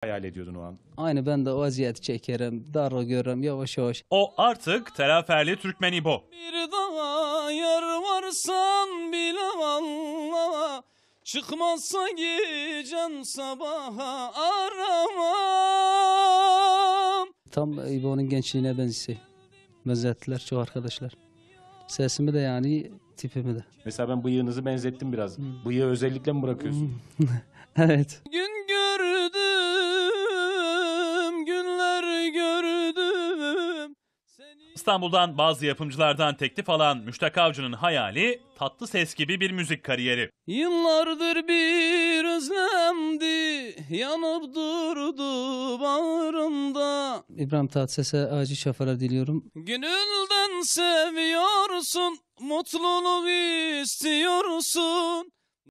hayal ediyordun o an? Aynı ben de vaziyet çekerim, darra görürüm yavaş yavaş. O artık telaferli Türkmen İbo. Bir daha yer varsan bilem Allah'a Çıkmazsa gecem sabaha aramam. Tam İbo'nun gençliğine benzisi. Benzettiler çok arkadaşlar. Sesimi de yani tipimi de. Mesela ben bıyığınızı benzettim biraz. Hmm. Bıyığı özellikle mi bırakıyorsun? Hmm. evet. Gün İstanbul'dan bazı yapımcılardan teklif alan Müştak Avcı'nın hayali tatlı ses gibi bir müzik kariyeri. Yıllardır bir özlemdi, yanıp durdu bağrımda. İbrahim Tatlıses'e acil şafara diliyorum. Gönülden seviyorsun, mutluluk istiyorsun.